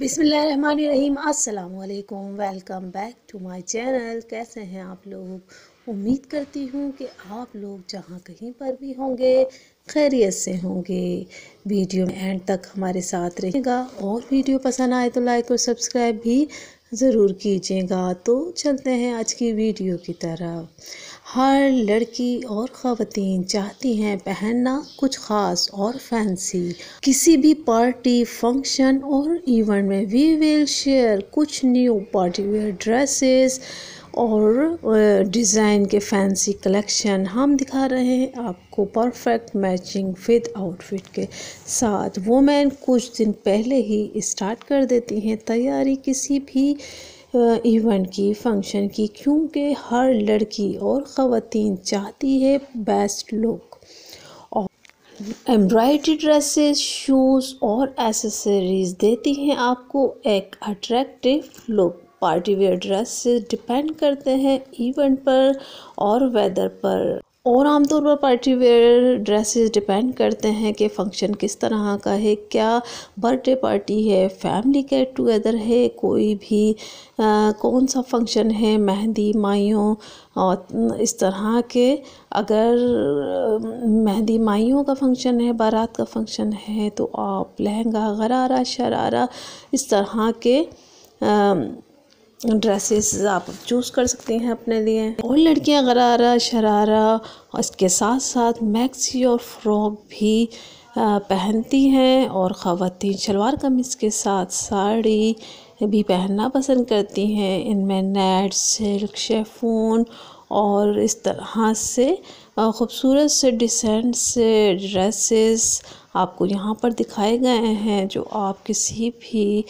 बिसमीम अल्लाम welcome back to my channel कैसे हैं आप लोग उम्मीद करती हूँ कि आप लोग जहाँ कहीं पर भी होंगे खैरियत से होंगे वीडियो में एंड तक हमारे साथ रहेगा और वीडियो पसंद आए तो लाइक और सब्सक्राइब भी ज़रूर कीजिएगा तो चलते हैं आज की वीडियो की तरफ हर लड़की और ख़वान चाहती हैं पहनना कुछ ख़ास और फैंसी किसी भी पार्टी फंक्शन और इवेंट में वी विल शेयर कुछ न्यू पार्टी वेयर ड्रेसेस और डिज़ाइन के फैंसी कलेक्शन हम दिखा रहे हैं आपको परफेक्ट मैचिंग विद आउटफिट के साथ वोमेन कुछ दिन पहले ही स्टार्ट कर देती हैं तैयारी किसी भी इवेंट की फंक्शन की क्योंकि हर लड़की और ख़वान चाहती है बेस्ट लुक और एम्ब्रॉयडरी ड्रेसेस शूज़ और एसेसरीज़ देती हैं आपको एक attractive look party wear dress depend करते हैं इवेंट पर और वेदर पर और आमतौर पर पार्टी वेयर ड्रेसेस डिपेंड करते हैं कि फंक्शन किस तरह का है क्या बर्थडे पार्टी है फैमिली गेट टुगेदर है कोई भी आ, कौन सा फंक्शन है मेहंदी माइयों और इस तरह के अगर मेहंदी माइयों का फंक्शन है बारात का फंक्शन है तो आप लहंगा गरारा शरारा इस तरह के आ, ड्रेसेस आप चूज़ कर सकते हैं अपने लिए और लड़कियां गरारा शरारा और इसके साथ साथ मैक्सी और फ्रॉक भी पहनती हैं और ख़वातीन शलवार कमीज़ के साथ साड़ी भी पहनना पसंद करती हैं इनमें नेट सिल्क शेफून और इस तरह से ख़ूबसूरत से डिसेंट से ड्रेसेस आपको यहाँ पर दिखाए गए हैं जो आप किसी भी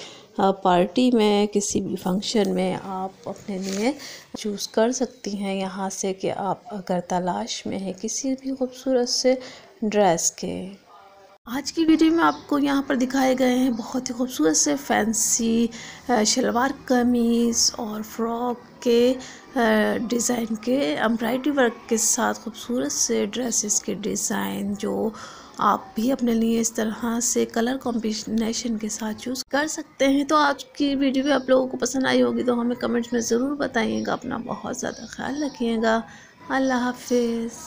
पार्टी में किसी भी फंक्शन में आप अपने लिए चूज़ कर सकती हैं यहाँ से कि आप अगर तलाश में हैं किसी भी खूबसूरत से ड्रेस के आज की वीडियो में आपको यहाँ पर दिखाए गए हैं बहुत ही खूबसूरत से फैंसी शलवार कमीज़ और फ्रॉक के डिज़ाइन के एम्ब्रॉयडरी वर्क के साथ खूबसूरत से ड्रेसेस के डिज़ाइन जो आप भी अपने लिए इस तरह से कलर कॉम्बिनेशन के साथ चूज़ कर सकते हैं तो आज की वीडियो भी आप लोगों को पसंद आई होगी तो हमें कमेंट्स में ज़रूर बताइएगा अपना बहुत ज़्यादा ख्याल रखिएगा अल्लाह हाफिज़